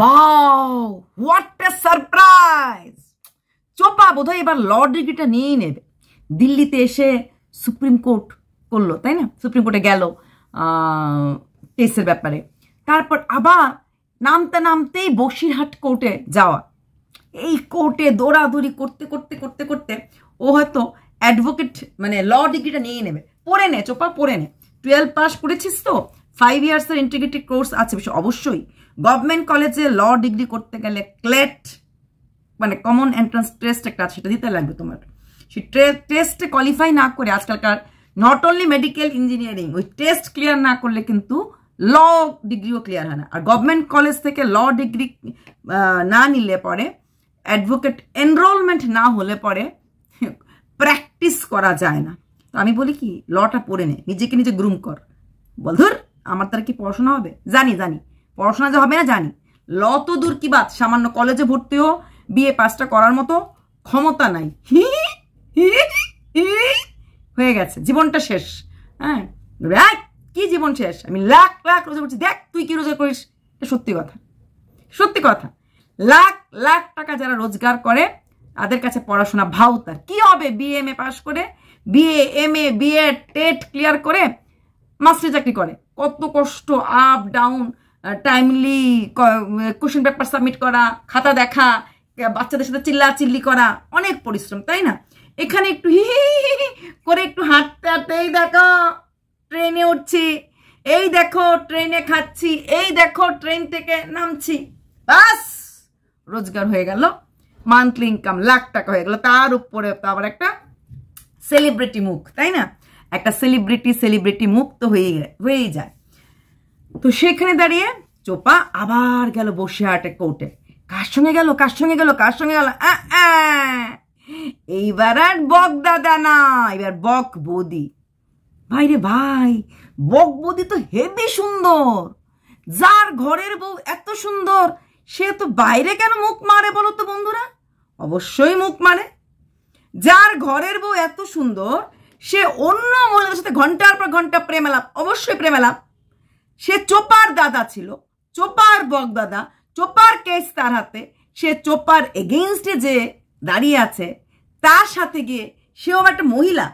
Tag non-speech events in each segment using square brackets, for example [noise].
বাউ what a surprise চোপা বোধহয় এবার ল ডিগ্রিটা নিয়েই নেবে দিল্লিতে এসে সুপ্রিম কোর্ট করলো তাই না সুপ্রিম কোর্টে গেল কেসের ব্যাপারে তারপর আবার নামতে নামতেই বসিরহাট কোর্টে যাওয়া এই কোর্টে দৌড়াদৌড়ি করতে করতে করতে করতে ও হয়তো অ্যাডভোকেট মানে ল ডিগ্রিটা নিয়ে নেবে পড়ে নে চোপা পড়ে নে টুয়েলভ পাস করেছিস তো ফাইভ ইয়ার্সের ইন্টিগ্রেটেড কোর্স আছে অবশ্যই গভর্নমেন্ট কলেজে ল ডিগ্রি করতে গেলে ক্লেট মানে কমন এন্ট্রান্স টেস্ট একটা সেটা দিতে লাগবে তোমার সেই টেস্টে কোয়ালিফাই না করে আজকালকার নট অনলি মেডিকেল ইঞ্জিনিয়ারিং ওই টেস্ট ক্লিয়ার না করলে কিন্তু ল ডিগ্রিও ক্লিয়ার হয় না আর গভর্নমেন্ট কলেজ থেকে ল ডিগ্রি না নিলে পরে অ্যাডভোকেট এনরোলমেন্ট না হলে পরে প্র্যাকটিস করা যায় না তো আমি বলি কি লটা পড়ে নে নিজেকে নিজে গ্রুম কর বল ধর আমার তার কি পড়াশোনা হবে জানি জানি পড়াশোনা যে হবে না জানি লত দূর কি বাদ সামান্য কলেজে ভর্তি ভর্তিও বিয়ে পাসটা করার মতো ক্ষমতা নাই হি হি হয়ে গেছে জীবনটা শেষ হ্যাঁ কি জীবন শেষ আমি লাখ লাখ রোজা করছি দেখ তুই কি রোজা করিস এটা সত্যি কথা সত্যি কথা লাখ লাখ টাকা যারা রোজগার করে তাদের কাছে পড়াশোনা তার কি হবে বিএমএ পাশ করে BA M A BEd TET clear করে মাস্টার চাকরি করে কত কষ্ট up down timely question paper submit করা খাতা দেখা বাচ্চাদের সাথে চিল্লা চিল্লি করা অনেক পরিশ্রম তাই না এখানে একটু হি করে একটু হাঁটতে হাঁটতে এই দেখো ট্রেনে উঠছি এই দেখো ট্রেনে খাচ্ছি এই দেখো ট্রেন থেকে নামছি বাস রোজগার হয়ে গেল মান্থলি ইনকাম লাখ টাকা হয়ে গেল তার উপরে আবার একটা সেলিব্রিটি মুখ তাই না একটা সেলিব্রিটি সেলিব্রিটি মুখ তো হয়ে হয়েই যায় তো সেখানে দাঁড়িয়ে চোপা আবার গেল বসে আটে কোর্টে কার সঙ্গে গেল কার সঙ্গে গেল কার সঙ্গে গেল এইবার আর বক দাদা না এবার বক বদি ভাই রে ভাই বক বদি তো হেবি সুন্দর যার ঘরের বউ এত সুন্দর সে তো বাইরে কেন মুখ মারে বলো তো বন্ধুরা অবশ্যই মুখ মারে যার ঘরের বউ এত সুন্দর সে অন্য মহিলাদের সাথে ঘন্টার পর ঘন্টা প্রেমেলাপ অবশ্যই প্রেমেলাপ সে চোপার দাদা ছিল চোপার বক দাদা চোপার কেস তার হাতে সে চোপার এগেনস্টে যে দাঁড়িয়ে আছে তার সাথে গিয়ে সেও একটা মহিলা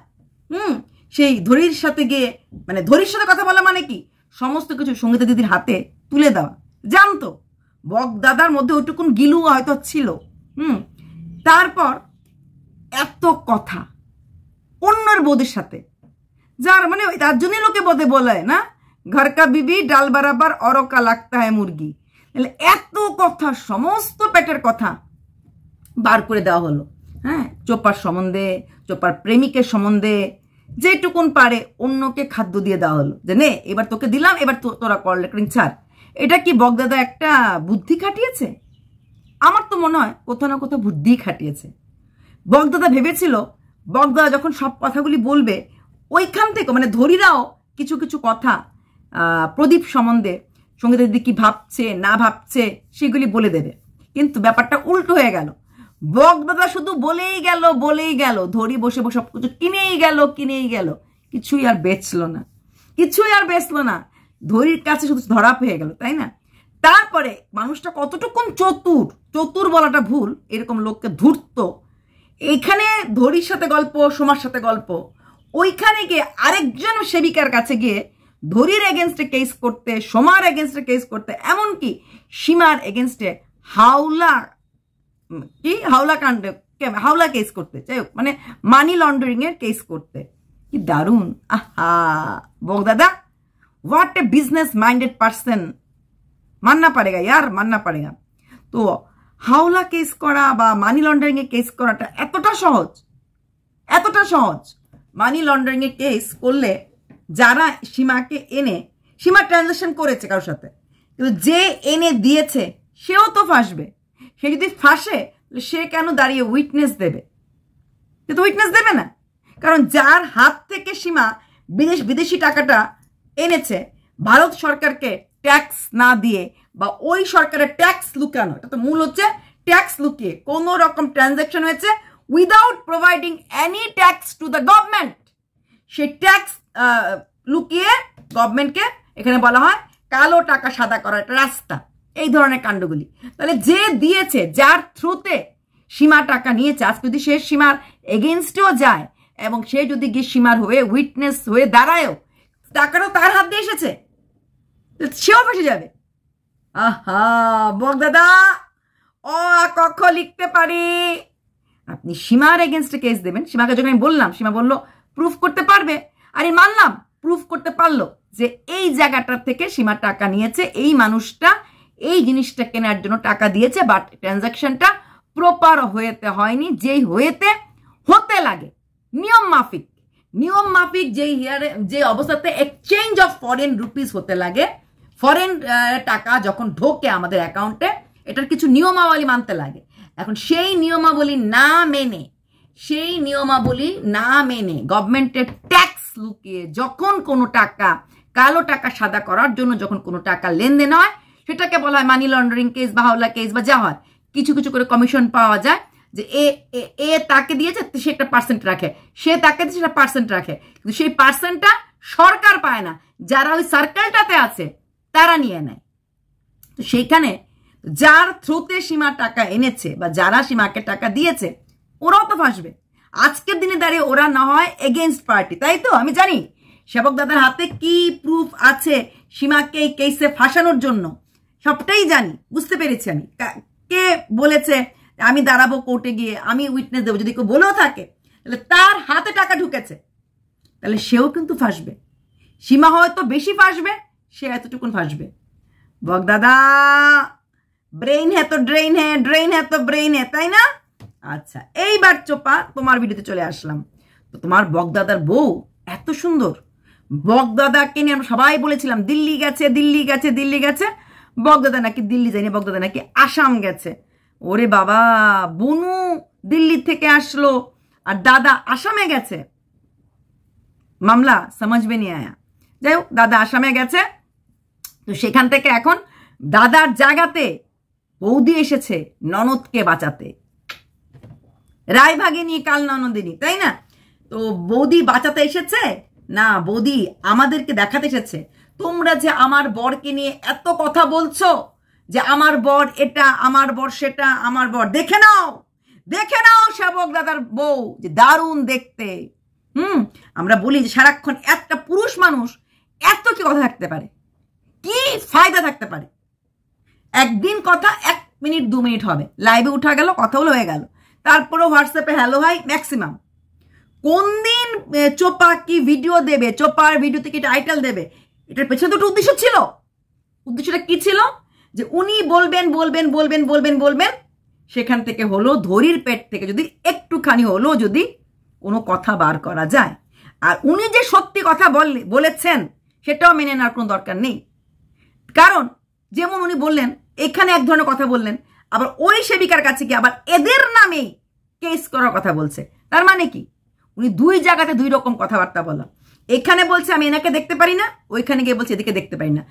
হুম সেই ধরির সাথে গিয়ে মানে ধরির সাথে কথা বলা মানে কি সমস্ত কিছু সঙ্গীতা দিদির হাতে তুলে দেওয়া জানতো বক দাদার মধ্যে ওইটুকুন গিলু হয়তো ছিল হুম তারপর এত কথা অন্যের বোধের সাথে যার মানে তার জন্যই লোকে বোধে বলে না ঘর কা বিবি ডাল বরাবর অরকা লাগতা হ্যাঁ মুরগি তাহলে এত কথা সমস্ত পেটের কথা বার করে দেওয়া হলো হ্যাঁ চোপার সম্বন্ধে চোপার প্রেমিকের সম্বন্ধে যেটুকুন পারে অন্যকে খাদ্য দিয়ে দেওয়া হলো যে নে এবার তোকে দিলাম এবার তোরা কল ছাড় এটা কি বগদাদা একটা বুদ্ধি খাটিয়েছে আমার তো মনে হয় কোথাও না কোথাও বুদ্ধি খাটিয়েছে বগদাদা ভেবেছিল বগদাদা যখন সব কথাগুলি বলবে ওইখান থেকে মানে ধরিরাও কিছু কিছু কথা প্রদীপ সম্বন্ধে সঙ্গীতের দিদি কি ভাবছে না ভাবছে সেগুলি বলে দেবে কিন্তু ব্যাপারটা উল্টো হয়ে গেল বকদাদা শুধু বলেই গেল বলেই গেল ধরি বসে বসে সবকিছু কিনেই গেল কিনেই গেল কিছুই আর বেচল না কিছুই আর বেচল না ধরির কাছে শুধু ধরা পেয়ে গেল তাই না তারপরে মানুষটা কতটুকুন চতুর চতুর বলাটা ভুল এরকম লোককে ধূর্ত এইখানে ধরির সাথে গল্প সোমার সাথে গল্প ওইখানে গিয়ে আরেকজন সেবিকার কাছে গিয়ে ধরির এগেনস্টে কেস করতে সোমার এগেনস্টে কেস করতে এমনকি সীমার এগেনস্টে হাওলা কি হাওলা কাণ্ড হাওলা কেস করতে যাই হোক মানে মানি লন্ডারিংয়ের কেস করতে কি দারুণ আহা বৌ দাদা what a business minded person মাননা পারেগা ইয়ার মাননা পারেগা তো হাওলা কেস করা বা মানি লন্ডারিংয়ে কেস করাটা এতটা সহজ এতটা সহজ মানি লন্ডারিংয়ে কেস করলে যারা সীমাকে এনে সীমা ট্রানজাকশন করেছে কারোর সাথে কিন্তু যে এনে দিয়েছে সেও তো ফাঁসবে সে যদি ফাঁসে সে কেন দাঁড়িয়ে উইটনেস দেবে সে তো উইটনেস দেবে না কারণ যার হাত থেকে সীমা বিদেশ বিদেশি টাকাটা এনেছে ভারত সরকারকে ট্যাক্স না দিয়ে বা ওই সরকারের ট্যাক্স লুকানো এটা তো মূল হচ্ছে ট্যাক্স লুকিয়ে কোনো রকম ট্রানজ্যাকশন হয়েছে without providing any tax to the government সে ট্যাক্স লুকিয়ে গভর্নমেন্টকে এখানে বলা হয় কালো টাকা সাদা করার একটা রাস্তা এই ধরনের কাণ্ডগুলি তাহলে যে দিয়েছে যার থ্রুতে সীমা টাকা নিয়েছে আজকে যদি সে সীমার এগেনস্টেও যায় এবং সে যদি গিয়ে সীমার হয়ে উইটনেস হয়ে দাঁড়ায়ও টাকাটাও তার হাত দিয়ে এসেছে সেও ফেসে যাবে আহা বক দাদা অ কক্ষ লিখতে পারি আপনি সীমার এগেনস্টে কেস দেবেন সীমাকে যখন আমি বললাম সীমা বললো প্রুফ করতে পারবে আরে মানলাম প্রুফ করতে পারলো যে এই জায়গাটার থেকে সীমা টাকা নিয়েছে এই মানুষটা এই জিনিসটা কেনার জন্য টাকা দিয়েছে বাট ট্রানজাকশনটা প্রপার হয়েতে হয়নি যেই হয়েতে হতে লাগে নিয়ম মাফিক নিয়ম মাফিক যেই হিয়ারে যে অবস্থাতে এক্সচেঞ্জ অফ ফরেন রুপিস হতে লাগে ফরেন টাকা যখন ঢোকে আমাদের অ্যাকাউন্টে এটার কিছু নিয়মাবলী মানতে লাগে এখন সেই নিয়মাবলী না মেনে সেই নিয়মাবলী না মেনে গভর্নমেন্টের ট্যাক্স লুকিয়ে যখন কোনো টাকা কালো টাকা সাদা করার জন্য যখন কোনো টাকা লেনদেন হয় সেটাকে বলা হয় মানি লন্ডারিং কেস বা হাওলা কেস বা যা হয় কিছু কিছু করে কমিশন পাওয়া যায় যে এ এ তাকে দিয়েছে সে একটা পার্সেন্ট রাখে সে তাকে দিয়ে সেটা পার্সেন্ট রাখে কিন্তু সেই পার্সেন্টটা সরকার পায় না যারা ওই সার্কেলটাতে আছে তারা নিয়ে নেয় তো সেইখানে যার থ্রুতে সীমা টাকা এনেছে বা যারা সীমাকে টাকা দিয়েছে ওরাও তো ফাঁসবে আজকের দিনে দাঁড়িয়ে ওরা না হয় এগেনস্ট পার্টি তাই তো আমি জানি সেবক দাদার হাতে কি প্রুফ আছে সীমাকে কেসে ফাঁসানোর জন্য সবটাই জানি বুঝতে পেরেছি আমি কে বলেছে আমি দাঁড়াবো কোর্টে গিয়ে আমি উইটনেস দেবো যদি কেউ বলেও থাকে তাহলে তার হাতে টাকা ঢুকেছে তাহলে সেও কিন্তু ফাঁসবে সীমা হয়তো বেশি ফাঁসবে সে এতটুকু ফাঁসবে বক দাদা ব্রেইন হ্যাঁ তো ড্রেইন হ্যাঁ ড্রেইন হ্যাঁ তো ব্রেইন হ্যাঁ তাই না আচ্ছা এইবার চোপা তোমার ভিডিওতে চলে আসলাম তো তোমার বগদাদার বউ এত সুন্দর বগদাদাকে নিয়ে আমরা সবাই বলেছিলাম দিল্লি গেছে দিল্লি গেছে দিল্লি গেছে বগদাদা নাকি দিল্লি যায়নি বগদাদা নাকি আসাম গেছে ওরে বাবা বনু দিল্লি থেকে আসলো আর দাদা আসামে গেছে মামলা সমাজবে নিয়ে আয়া যাই হোক দাদা আসামে গেছে তো সেখান থেকে এখন দাদার জায়গাতে বৌদি এসেছে ননদকে বাঁচাতে রায়ভাগে নিয়ে কাল ননদিনী তাই না তো বৌদি বাঁচাতে এসেছে না বৌদি আমাদেরকে দেখাতে এসেছে তোমরা যে আমার বরকে নিয়ে এত কথা বলছো যে আমার বর এটা আমার বর সেটা আমার বর দেখে নাও দেখে নাও শাবক দাদার বউ যে দারুণ দেখতে হুম আমরা বলি যে সারাক্ষণ একটা পুরুষ মানুষ এত কি কথা থাকতে পারে কি ফায়দা থাকতে পারে একদিন কথা এক মিনিট দু মিনিট হবে লাইভে উঠা গেল কথা হলো হয়ে গেল তারপরেও হোয়াটসঅ্যাপে হ্যালো ভাই ম্যাক্সিমাম কোন দিন চোপা কি ভিডিও দেবে চোপার ভিডিও থেকে টাইটেল দেবে এটার পেছনে দুটো উদ্দেশ্য ছিল উদ্দেশ্যটা কি ছিল যে উনি বলবেন বলবেন বলবেন বলবেন বলবেন সেখান থেকে হলো ধরির পেট থেকে যদি একটুখানি হলো যদি কোনো কথা বার করা যায় আর উনি যে সত্যি কথা বললে বলেছেন সেটাও মেনে নেওয়ার কোনো দরকার নেই কারণ যেমন উনি বললেন এখানে এক ধরনের কথা বললেন আবার ওই সেবিকার কাছে কি আবার এদের নামেই কেস করার কথা বলছে তার মানে কি উনি দুই জায়গাতে দুই রকম কথাবার্তা বলা এখানে বলছে আমি এনাকে দেখতে পারি না ওইখানে গিয়ে বলছে এদিকে দেখতে পারি না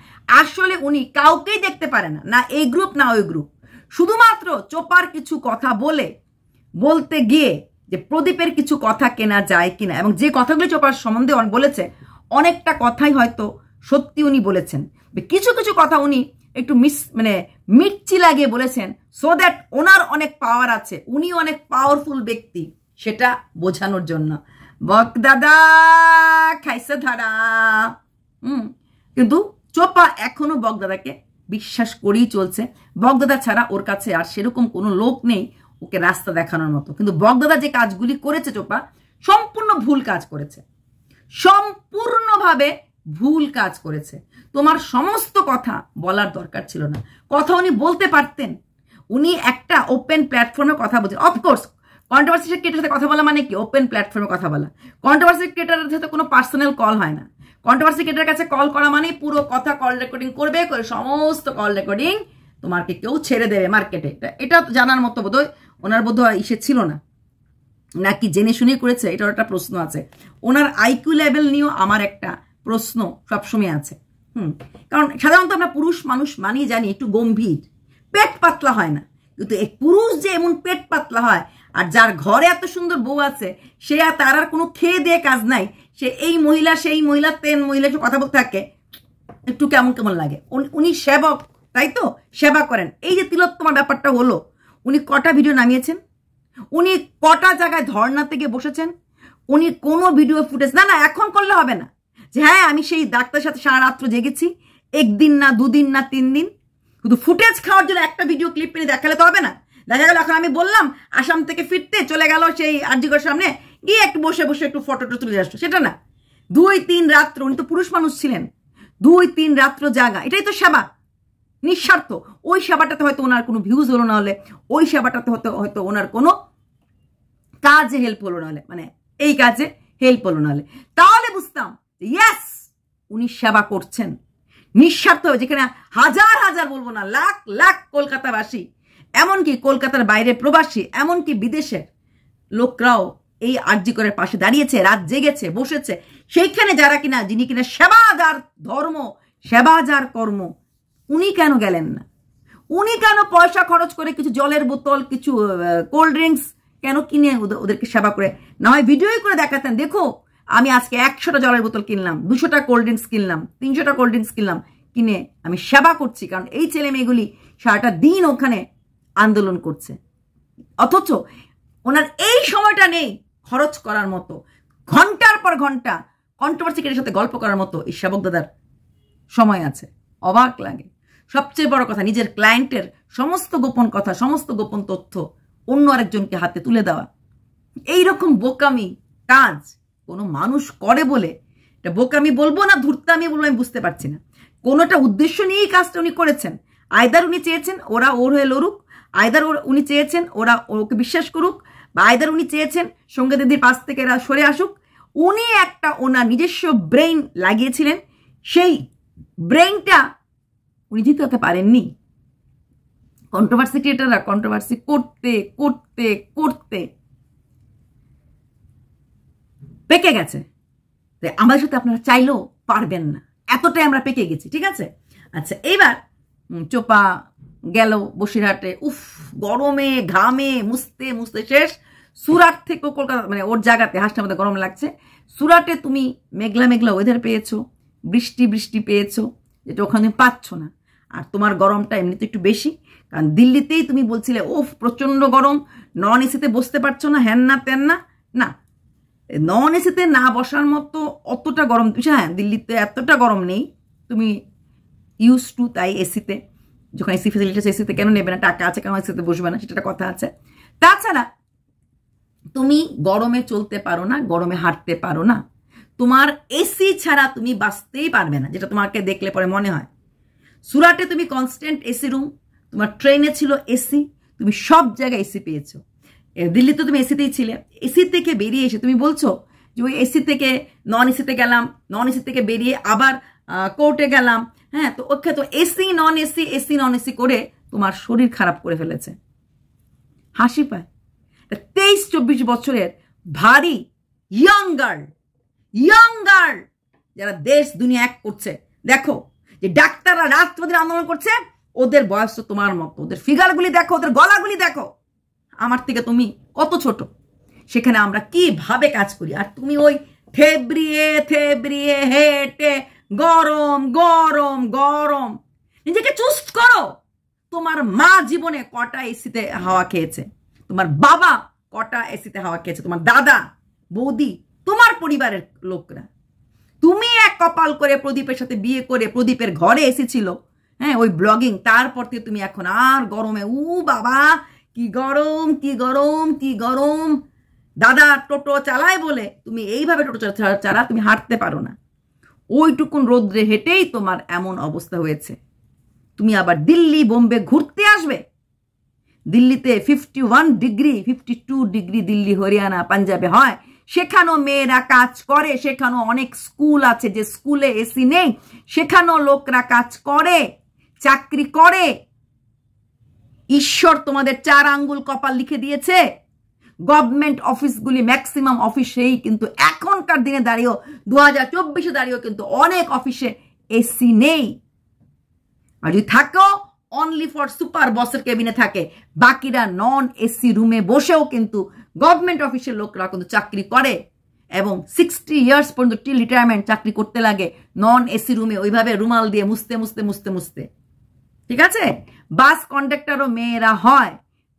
আসলে উনি কাউকেই দেখতে পারে না না এই গ্রুপ না ওই গ্রুপ শুধুমাত্র চোপার কিছু কথা বলে বলতে গিয়ে যে প্রদীপের কিছু কথা কেনা যায় কিনা এবং যে কথাগুলো চোপার সম্বন্ধে বলেছে অনেকটা কথাই হয়তো সত্যি উনি বলেছেন কিছু কিছু কথা উনি একটু মিস মানে মিটচি লাগিয়ে বলেছেন সো দ্যাট ওনার অনেক পাওয়ার আছে উনি অনেক পাওয়ারফুল ব্যক্তি সেটা বোঝানোর জন্য বকদাদা খাইছে ধারা হুম কিন্তু চোপা এখনো বকদাদাকে বিশ্বাস করেই চলছে বকদাদা ছাড়া ওর কাছে আর সেরকম কোনো লোক নেই ওকে রাস্তা দেখানোর মতো কিন্তু বকদাদা যে কাজগুলি করেছে চোপা সম্পূর্ণ ভুল কাজ করেছে সম্পূর্ণভাবে ভুল কাজ করেছে তোমার সমস্ত কথা বলার দরকার ছিল না কথা উনি বলতে পারতেন উনি একটা ওপেন প্ল্যাটফর্মে কথা বলছেন অফকোর্স কন্ট্রোভার্সি ক্রিয়েটারের সাথে কথা বলা মানে কি ওপেন প্ল্যাটফর্মে কথা বলা কন্ট্রোভার্সি ক্রিয়েটারের সাথে কোনো পার্সোনাল কল হয় না কন্ট্রোভার্সি ক্রিয়েটারের কাছে কল করা মানে পুরো কথা কল রেকর্ডিং করবে করে সমস্ত কল রেকর্ডিং তোমাকে কেউ ছেড়ে দেবে মার্কেটে এটা জানার মতো বোধহয় ওনার বোধহয় ইসে ছিল না নাকি জেনে শুনে করেছে এটার একটা প্রশ্ন আছে ওনার আইকিউ লেভেল নিয়েও আমার একটা প্রশ্ন সবসময় আছে হুম কারণ সাধারণত আমরা পুরুষ মানুষ মানি জানি একটু গম্ভীর পেট পাতলা হয় না কিন্তু এক পুরুষ যে এমন পেট পাতলা হয় আর যার ঘরে এত সুন্দর বউ আছে সে আর তার আর কোনো খেয়ে দিয়ে কাজ নাই সে এই মহিলা সেই মহিলা তেন মহিলা কথা বলতে থাকে একটু কেমন কেমন লাগে উনি সেবক তাই তো সেবা করেন এই যে তিলোত্তমার ব্যাপারটা হলো উনি কটা ভিডিও নামিয়েছেন উনি কটা জায়গায় ধর্না থেকে বসেছেন উনি কোনো ভিডিও ফুটেজ না না এখন করলে হবে না যে হ্যাঁ আমি সেই ডাক্তারের সাথে সারা রাত্র জেগেছি একদিন না দুদিন না তিন দিন শুধু ফুটেজ খাওয়ার জন্য একটা ভিডিও ক্লিপ নিয়ে দেখালে তো হবে না দেখা গেল এখন আমি বললাম আসাম থেকে ফিরতে চলে গেল সেই আর্যিকর সামনে গিয়ে একটু বসে বসে একটু ফটোটা তুলে আসতো সেটা না দুই তিন রাত্র উনি তো পুরুষ মানুষ ছিলেন দুই তিন রাত্র জাগা এটাই তো সেবা নিঃস্বার্থ ওই সেবাটাতে হয়তো ওনার কোনো ভিউজ হলো না হলে ওই সেবাটাতে হয়তো হয়তো ওনার কোনো কাজে হেল্প হলো না হলে মানে এই কাজে হেল্প হলো না হলে তাহলে বুঝতাম ইয়াস উনি সেবা করছেন নিঃস্বার্থ যেখানে হাজার হাজার বলবো না লাখ লাখ কলকাতাবাসী এমনকি কলকাতার বাইরে প্রবাসী এমনকি বিদেশের লোকরাও এই করে পাশে দাঁড়িয়েছে রাত জেগেছে বসেছে সেইখানে যারা কিনা যিনি কিনা সেবাজার ধর্ম সেবাজার কর্ম উনি কেন গেলেন না উনি কেন পয়সা খরচ করে কিছু জলের বোতল কিছু কোল্ড ড্রিঙ্কস কেন কিনে ওদেরকে সেবা করে না হয় ভিডিওই করে দেখাতেন দেখো আমি আজকে একশোটা জলের বোতল কিনলাম দুশোটা কোল্ড ড্রিঙ্কস কিনলাম তিনশোটা কোল্ড ড্রিঙ্কস কিনলাম কিনে আমি সেবা করছি কারণ এই ছেলে মেয়েগুলি সারাটা দিন ওখানে আন্দোলন করছে অথচ ওনার এই সময়টা নেই খরচ করার মতো ঘন্টার পর ঘন্টা কন্ট্রোভার্সিকেটের সাথে গল্প করার মতো এই সেবক দাদার সময় আছে অবাক লাগে সবচেয়ে বড় কথা নিজের ক্লায়েন্টের সমস্ত গোপন কথা সমস্ত গোপন তথ্য অন্য আরেকজনকে হাতে তুলে দেওয়া এইরকম বোকামি কাজ কোনো মানুষ করে বলে এটা বোকে আমি বলবো না ধূর্তা আমি বলবো আমি বুঝতে পারছি না কোনোটা উদ্দেশ্য নিয়েই কাজটা উনি করেছেন আয়দার উনি চেয়েছেন ওরা ওর হয়ে লড়ুক আয়দার ওর উনি চেয়েছেন ওরা ওকে বিশ্বাস করুক বা আয়দার উনি চেয়েছেন সঙ্গে দিদির পাশ থেকে এরা সরে আসুক উনি একটা ওনার নিজস্ব ব্রেইন লাগিয়েছিলেন সেই ব্রেইনটা উনি জিতাতে পারেননি কন্ট্রোভার্সি ক্রিয়েটাররা কন্ট্রোভার্সি করতে করতে করতে পেকে গেছে আমাদের সাথে আপনারা চাইলেও পারবেন না এতটাই আমরা পেকে গেছি ঠিক আছে আচ্ছা এইবার চোপা গেল বসিরহাটে উফ গরমে ঘামে মুছতে মুছতে শেষ সুরাট থেকে কলকাতা মানে ওর জায়গাতে হাসটা মধ্যে গরম লাগছে সুরাটে তুমি মেঘলা মেঘলা ওয়েদার পেয়েছো বৃষ্টি বৃষ্টি পেয়েছো যেটা ওখানে পাচ্ছ না আর তোমার গরমটা এমনিতে একটু বেশি কারণ দিল্লিতেই তুমি বলছিলে ওফ প্রচণ্ড গরম নন এসিতে বসতে পারছো না হ্যান না তেন না না নন এসিতে না বসার মতো অতটা গরম হ্যাঁ দিল্লিতে এতটা গরম নেই তুমি ইউজ টু তাই এসিতে যখন এসি ফেসিলিটি আছে এসিতে কেন নেবে না টাকা আছে কেন এসিতে বসবে না সেটা কথা আছে তাছাড়া তুমি গরমে চলতে পারো না গরমে হাঁটতে পারো না তোমার এসি ছাড়া তুমি বাঁচতেই পারবে না যেটা তোমাকে দেখলে পরে মনে হয় সুরাটে তুমি কনস্ট্যান্ট এসি রুম তোমার ট্রেনে ছিল এসি তুমি সব জায়গায় এসি পেয়েছো দিল্লিতে তুমি এসিতেই ছিলে এসি থেকে বেরিয়ে এসে তুমি বলছো যে ওই এসি থেকে নন এসিতে গেলাম নন এসি থেকে বেরিয়ে আবার কোর্টে গেলাম হ্যাঁ তো ওকে তো AC non AC AC non AC করে তোমার শরীর খারাপ করে ফেলেছে হাসি পায় তেইশ চব্বিশ বছরের ভারী ইয়াং গার্ল ইয়াং গার্ল যারা দেশ দুনিয়া এক করছে দেখো যে ডাক্তাররা রাষ্ট্রপতির আন্দোলন করছে ওদের বয়স তো তোমার মতো ওদের ফিগারগুলি দেখো ওদের গলাগুলি দেখো আমার থেকে তুমি কত ছোট সেখানে আমরা কিভাবে কাজ করি আর তুমি ওই থেবড়িয়ে থেবড়িয়ে হেঁটে গরম গরম গরম নিজেকে চুস্ত করো তোমার মা জীবনে কটা এসিতে হাওয়া খেয়েছে তোমার বাবা কটা এসিতে হাওয়া খেয়েছে তোমার দাদা বৌদি তোমার পরিবারের লোকরা তুমি এক কপাল করে প্রদীপের সাথে বিয়ে করে প্রদীপের ঘরে এসেছিল হ্যাঁ ওই ব্লগিং তারপর থেকে তুমি এখন আর গরমে উ বাবা কি গরম কি গরম কি গরম দাদা টোটো চালায় বলে তুমি এইভাবে টোটো চালা তুমি হাঁটতে পারো না ওইটুকুন রোদ্রে হেঁটেই তোমার এমন অবস্থা হয়েছে তুমি আবার দিল্লি বোম্বে ঘুরতে আসবে দিল্লিতে fifty one degree fifty two degree Delhi Haryana পাঞ্জাবে হয় সেখানেও মেয়েরা কাজ করে সেখানেও অনেক স্কুল আছে যে স্কুলে এসি নেই সেখানেও লোকরা কাজ করে চাকরি করে ঈশ্বর তোমাদের চার আঙ্গুল কপাল লিখে দিয়েছে গভর্নমেন্ট অফিসগুলি ম্যাক্সিমাম অফিসেই কিন্তু এখনকার দিনে দাঁড়িয়েও দু হাজার চব্বিশে দাঁড়িয়েও কিন্তু অনেক অফিসে এসি নেই আর যদি থাকো অনলি ফর সুপার বসের কেবিনে থাকে বাকিরা নন এসি রুমে বসেও কিন্তু গভর্নমেন্ট অফিসের লোকরা কিন্তু চাকরি করে এবং সিক্সটি ইয়ার্স পর্যন্ত টি রিটায়ারমেন্ট চাকরি করতে লাগে নন এসি রুমে ওইভাবে রুমাল দিয়ে মুছতে মুছতে মুছতে মুছতে ঠিক আছে বাস কন্ডাক্টারও মেয়েরা হয়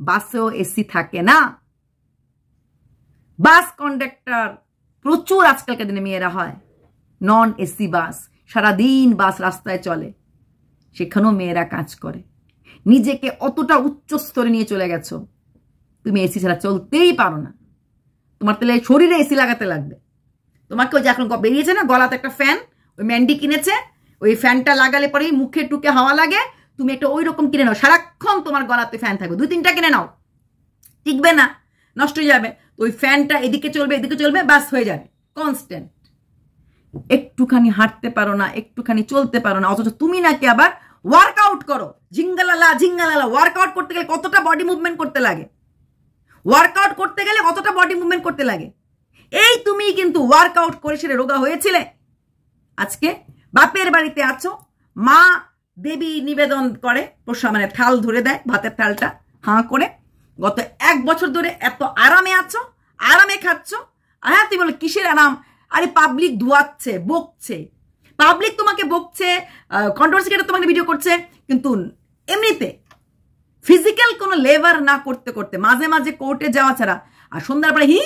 বাসেও এসি থাকে না বাস কন্ডাক্টর প্রচুর আজকালকার দিনে মেয়েরা হয় নন এসি বাস সারাদিন বাস রাস্তায় চলে সেখানেও মেয়েরা কাজ করে নিজেকে অতটা উচ্চ স্তরে নিয়ে চলে গেছো তুমি এসি ছাড়া চলতেই পারো না তোমার তাহলে শরীরে এসি লাগাতে লাগবে তোমাকে ওই যে এখন বেরিয়েছে না গলাতে একটা ফ্যান ওই ম্যান্ডি কিনেছে ওই ফ্যানটা লাগালে পরেই মুখে টুকে হাওয়া লাগে তুমি একটা ওই রকম কিনে নাও সারাক্ষণ তোমার গলাতে ফ্যান থাকবে দুই তিনটা কিনে নাও টিকবে না নষ্ট হয়ে যাবে তো ওই ফ্যানটা এদিকে চলবে এদিকে চলবে বাস হয়ে যাবে কনস্ট্যান্ট একটুখানি হাঁটতে পারো না একটুখানি চলতে পারো না অথচ তুমি নাকি আবার ওয়ার্কআউট করো ঝিঙ্গালালা ঝিঙ্গালালা ওয়ার্কআউট করতে গেলে কতটা বডি মুভমেন্ট করতে লাগে ওয়ার্কআউট করতে গেলে কতটা বডি মুভমেন্ট করতে লাগে এই তুমি কিন্তু ওয়ার্কআউট করে সেটা রোগা হয়েছিলে আজকে বাপের বাড়িতে আছো মা দেবী নিবেদন করে প্রসা মানে থাল ধরে দেয় ভাতের থালটা হাঁ করে গত এক বছর ধরে এত আরামে আছো আরামে খাচ্ছ হ্যাঁ তুই বলো কিসের আরাম আরে পাবলিক ধোয়াচ্ছে বকছে পাবলিক তোমাকে বকছে কন্ট্রোভার্সি তোমাকে ভিডিও করছে কিন্তু এমনিতে ফিজিক্যাল কোনো লেবার না করতে করতে মাঝে মাঝে কোর্টে যাওয়া ছাড়া আর সন্ধ্যার পরে হি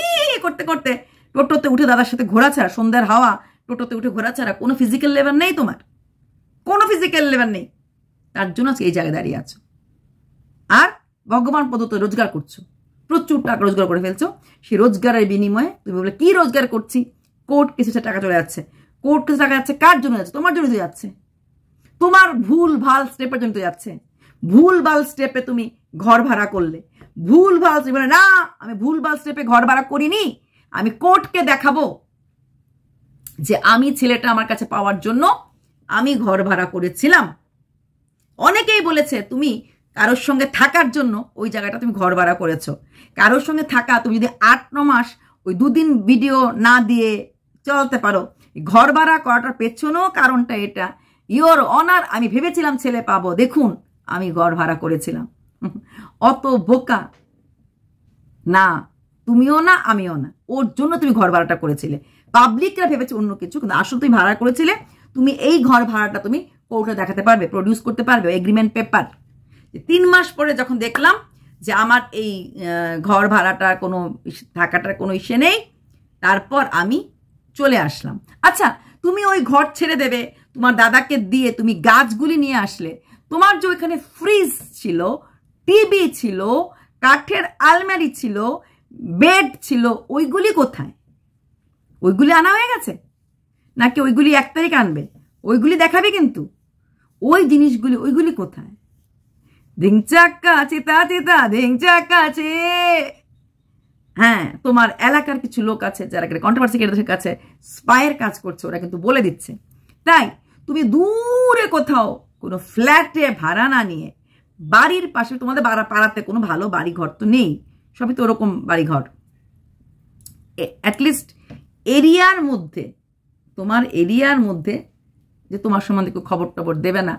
করতে করতে টোটোতে উঠে দাদার সাথে ঘোরা ছাড়া সন্ধ্যার হাওয়া টোটোতে উঠে ঘোরা ছাড়া কোনো ফিজিক্যাল লেবার নেই তোমার কোনো ফিজিক্যাল লেবার নেই তার জন্য আজকে এই জায়গায় দাঁড়িয়ে আছো আর ভগবান প্রদত্ত রোজগার করছো প্রচুর টাকা রোজগার করে ফেলছো সেই রোজগারের বিনিময়ে তুমি বলে কি রোজগার করছি কোর্ট কেসে টাকা চলে যাচ্ছে কোর্ট কেসে টাকা যাচ্ছে কার জন্য যাচ্ছে তোমার জন্য যাচ্ছে তোমার ভুল ভাল স্টেপের জন্য যাচ্ছে ভুল ভাল স্টেপে তুমি ঘর ভাড়া করলে ভুল ভাল বলে না আমি ভুল ভাল স্টেপে ঘর ভাড়া করিনি আমি কোর্টকে দেখাবো যে আমি ছেলেটা আমার কাছে পাওয়ার জন্য আমি ঘর ভাড়া করেছিলাম অনেকেই বলেছে তুমি কারোর সঙ্গে থাকার জন্য ওই জায়গাটা তুমি ঘর ভাড়া করেছো কারোর সঙ্গে থাকা তুমি যদি আট ন মাস ওই দুদিন ভিডিও না দিয়ে চলতে পারো ঘর ভাড়া করাটার পেছনেও কারণটা এটা ইয়োর অনার আমি ভেবেছিলাম ছেলে পাবো দেখুন আমি ঘর ভাড়া করেছিলাম [laughs] অত বোকা না তুমিও না আমিও না ওর জন্য তুমি ঘর ভাড়াটা করেছিলে পাবলিকরা ভেবেছে অন্য কিছু কিন্তু আসলে তুমি ভাড়া করেছিলে তুমি এই ঘর ভাড়াটা তুমি কোর্টে দেখাতে পারবে প্রডিউস করতে পারবে এগ্রিমেন্ট পেপার তিন মাস পরে যখন দেখলাম যে আমার এই ঘর ভাড়াটার কোনো থাকাটার কোনো ইসে নেই তারপর আমি চলে আসলাম আচ্ছা তুমি ওই ঘর ছেড়ে দেবে তোমার দাদাকে দিয়ে তুমি গাছগুলি নিয়ে আসলে তোমার যে ওইখানে ফ্রিজ ছিল টিভি ছিল কাঠের আলমারি ছিল বেড ছিল ওইগুলি কোথায় ওইগুলি আনা হয়ে গেছে নাকি ওইগুলি এক তারিখ আনবে ওইগুলি দেখাবে কিন্তু ওই জিনিসগুলি ওইগুলি কোথায় ধিংচাক্কা আছে তা চেতা ধিংচাক্কা আছে হ্যাঁ তোমার এলাকার কিছু লোক আছে যারা কন্ট্রোভার্সি কেটে কাছে স্পায়ের কাজ করছে ওরা কিন্তু বলে দিচ্ছে তাই তুমি দূরে কোথাও কোনো ফ্ল্যাটে ভাড়া না নিয়ে বাড়ির পাশে তোমাদের বাড়া পাড়াতে কোনো ভালো বাড়িঘর তো নেই সবই তো ওরকম বাড়িঘর অ্যাটলিস্ট এরিয়ার মধ্যে তোমার এরিয়ার মধ্যে যে তোমার সম্বন্ধে কেউ খবর টবর দেবে না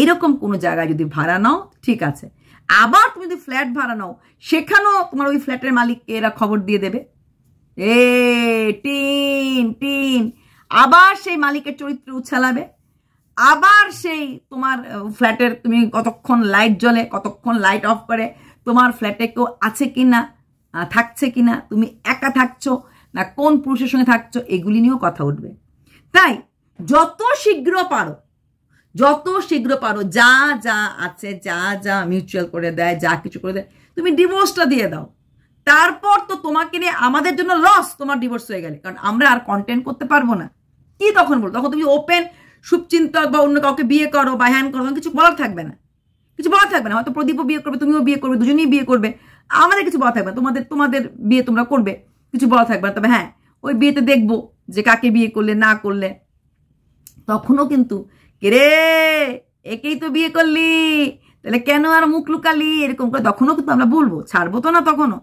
এইরকম কোনো জায়গায় যদি ভাড়া নাও ঠিক আছে আবার তুমি যদি ফ্ল্যাট ভাড়া নাও সেখানেও তোমার ওই ফ্ল্যাটের মালিককে এরা খবর দিয়ে দেবে এ টিন টিন আবার সেই মালিকের চরিত্রে উচ্ছালাবে আবার সেই তোমার ফ্ল্যাটের তুমি কতক্ষণ লাইট জ্বলে কতক্ষণ লাইট অফ করে তোমার ফ্ল্যাটে কেউ আছে কি না থাকছে কি না তুমি একা থাকছো না কোন পুরুষের সঙ্গে থাকছো এগুলি নিয়েও কথা উঠবে তাই যত শীঘ্র পারো যত শীঘ্র পারো যা যা আছে যা যা মিউচুয়াল করে দেয় যা কিছু করে দেয় তুমি ডিভোর্সটা দিয়ে দাও তারপর তো তোমাকে নিয়ে আমাদের জন্য লস তোমার ডিভোর্স হয়ে গেলে কারণ আমরা আর কন্টেন্ট করতে পারবো না কি তখন বলো তখন তুমি ওপেন শুভচিন্তক বা অন্য কাউকে বিয়ে করো বা হ্যান করো কিছু বলার থাকবে না কিছু বলা থাকবে না হয়তো প্রদীপও বিয়ে করবে তুমিও বিয়ে করবে দুজনেই বিয়ে করবে আমাদের কিছু বলা থাকবে না তোমাদের তোমাদের বিয়ে তোমরা করবে কিছু বলা থাকবে না তবে হ্যাঁ ওই বিয়েতে দেখবো যে কাকে বিয়ে করলে না করলে তখনও কিন্তু কেরে একেই তো বিয়ে করলি তাহলে কেন আর মুখ লুকালি এরকম করে তখনও কিন্তু আমরা বলবো ছাড়বো তো না তখনও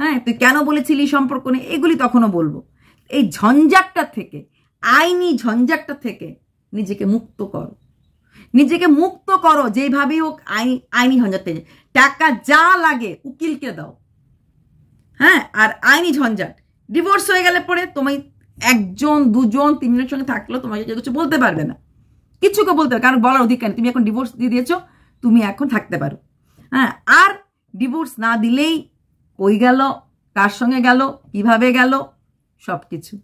হ্যাঁ তুই কেন বলেছিলি সম্পর্ক নেই এগুলি তখনও বলবো এই ঝঞ্ঝাটটা থেকে আইনি ঝঞ্ঝাটটা থেকে নিজেকে মুক্ত করো নিজেকে মুক্ত করো যেভাবেই হোক আইনি আইনি ঝঞ্ঝাট থেকে টাকা যা লাগে উকিলকে দাও হ্যাঁ আর আইনি ঝঞ্ঝাট ডিভোর্স হয়ে গেলে পরে তোমায় একজন দুজন তিনজনের সঙ্গে থাকলেও তোমাকে কেউ কিছু বলতে পারবে না কিছুকে বলতে পারবে কারণ বলার অধিকার নেই তুমি এখন ডিভোর্স দিয়ে দিয়েছো তুমি এখন থাকতে পারো হ্যাঁ আর ডিভোর্স না দিলেই কই গেল কার সঙ্গে গেল কিভাবে গেল সব কিছু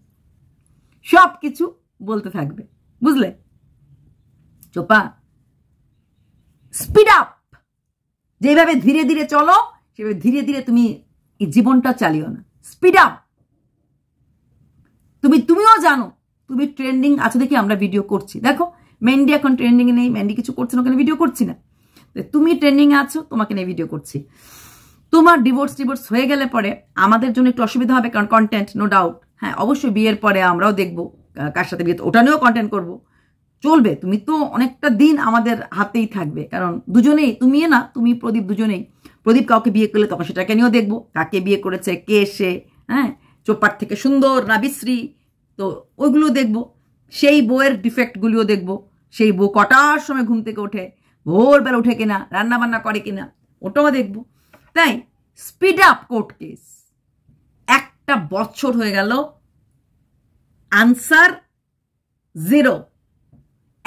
সব কিছু বলতে থাকবে বুঝলে চোপা স্পিড আপ যেভাবে ধীরে ধীরে চলো সেভাবে ধীরে ধীরে তুমি এই জীবনটা চালিও না স্পিড আপ তুমি তুমিও জানো তুমি ট্রেন্ডিং আছো দেখি আমরা ভিডিও করছি দেখো মেন্ডি এখন ট্রেন্ডিং নেই মেন্ডি কিছু করছে না কেন ভিডিও করছি না তুমি ট্রেন্ডিং আছো তোমাকে নিয়ে ভিডিও করছি তোমার ডিভোর্স ডিভোর্স হয়ে গেলে পরে আমাদের জন্য একটু অসুবিধা হবে কারণ কন্টেন্ট নো ডাউট হ্যাঁ অবশ্যই বিয়ের পরে আমরাও দেখব কার সাথে বিয়ে ওটা নিয়েও কন্টেন্ট করবো চলবে তুমি তো অনেকটা দিন আমাদের হাতেই থাকবে কারণ দুজনেই তুমি না তুমি প্রদীপ দুজনেই প্রদীপ কাউকে বিয়ে করলে তখন সেটাকে নিয়েও দেখবো কাকে বিয়ে করেছে কে সে হ্যাঁ চোপার থেকে সুন্দর না বিশ্রী তো ওইগুলো দেখব সেই বউয়ের ডিফেক্টগুলিও দেখব সেই বউ কটার সময় ঘুম থেকে ওঠে ভোরবেলা ওঠে কিনা রান্নাবান্না করে কিনা ওটাও দেখব তাই স্পিড আপ কোর্ট কেস একটা বছর হয়ে গেল আনসার জিরো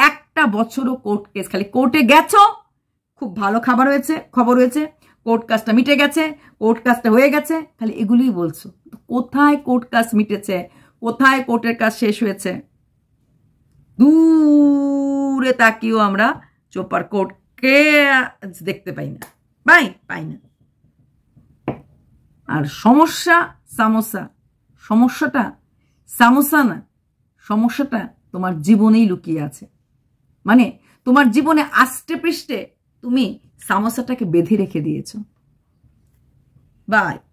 একটা বছরও কোর্ট কেস খালি কোর্টে গেছো খুব ভালো খাবার হয়েছে খবর হয়েছে কোর্ট কাজটা মিটে গেছে কোর্ট কাজটা হয়ে গেছে খালি এগুলোই বলছো কোথায় কোর্ট কাজ মিটেছে কোথায় কোর্টের কাজ শেষ হয়েছে দূরে তাকিয়েও আমরা চোপার কোর্টকে দেখতে পাই না পাই পাই না আর সমস্যা সামোসা সমস্যাটা সামোসা না সমস্যাটা তোমার জীবনেই লুকিয়ে আছে মানে তোমার জীবনে আষ্টে পৃষ্ঠে তুমি সামোসাটাকে বেঁধে রেখে দিয়েছ বাই